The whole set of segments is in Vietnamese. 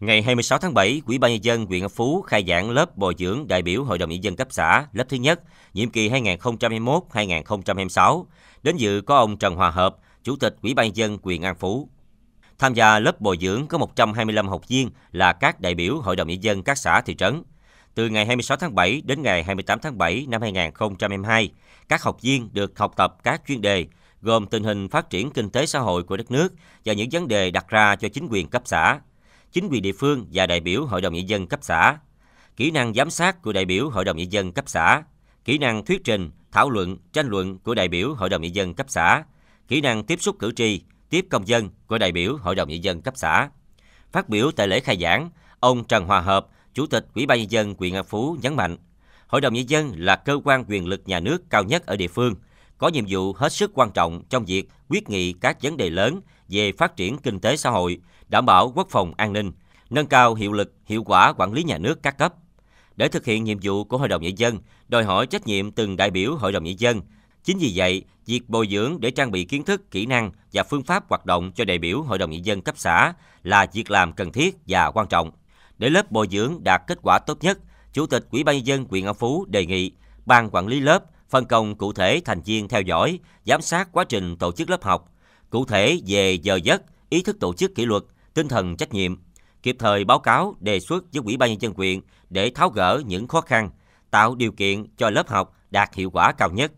Ngày 26 tháng 7, Ủy ban nhân dân huyện Phú khai giảng lớp bồi dưỡng đại biểu Hội đồng nhân dân cấp xã lớp thứ nhất, nhiệm kỳ 2021-2026. Đến dự có ông Trần Hòa Hợp, Chủ tịch Ủy ban nhân dân huyện An Phú. Tham gia lớp bồi dưỡng có 125 học viên là các đại biểu Hội đồng nhân dân các xã thị trấn. Từ ngày 26 tháng 7 đến ngày 28 tháng 7 năm 2022, các học viên được học tập các chuyên đề gồm tình hình phát triển kinh tế xã hội của đất nước và những vấn đề đặt ra cho chính quyền cấp xã, chính quyền địa phương và đại biểu Hội đồng Nhân dân cấp xã. Kỹ năng giám sát của đại biểu Hội đồng Nhân dân cấp xã. Kỹ năng thuyết trình, thảo luận, tranh luận của đại biểu Hội đồng Nhân dân cấp xã. Kỹ năng tiếp xúc cử tri, tiếp công dân của đại biểu Hội đồng Nhân dân cấp xã. Phát biểu tại lễ khai giảng, ông Trần Hòa Hợp, Chủ tịch Ủy ban Nhân dân huyện An Phú nhấn mạnh, Hội đồng Nhân dân là cơ quan quyền lực nhà nước cao nhất ở địa phương, có nhiệm vụ hết sức quan trọng trong việc quyết nghị các vấn đề lớn về phát triển kinh tế xã hội, đảm bảo quốc phòng an ninh, nâng cao hiệu lực, hiệu quả quản lý nhà nước các cấp. Để thực hiện nhiệm vụ của Hội đồng Nhân dân, đòi hỏi trách nhiệm từng đại biểu Hội đồng Nhân dân. Chính vì vậy, việc bồi dưỡng để trang bị kiến thức, kỹ năng và phương pháp hoạt động cho đại biểu Hội đồng Nhân dân cấp xã là việc làm cần thiết và quan trọng. Để lớp bồi dưỡng đạt kết quả tốt nhất, Chủ tịch Ủy ban nhân dân huyện An Phú đề nghị ban quản lý lớp phân công cụ thể thành viên theo dõi, giám sát quá trình tổ chức lớp học Cụ thể về giờ giấc, ý thức tổ chức kỷ luật, tinh thần trách nhiệm, kịp thời báo cáo, đề xuất với Ủy ban nhân dân huyện để tháo gỡ những khó khăn, tạo điều kiện cho lớp học đạt hiệu quả cao nhất.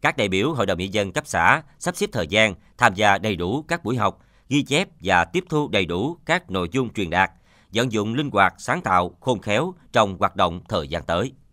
Các đại biểu Hội đồng nhân dân cấp xã sắp xếp thời gian tham gia đầy đủ các buổi học, ghi chép và tiếp thu đầy đủ các nội dung truyền đạt, vận dụng linh hoạt, sáng tạo, khôn khéo trong hoạt động thời gian tới.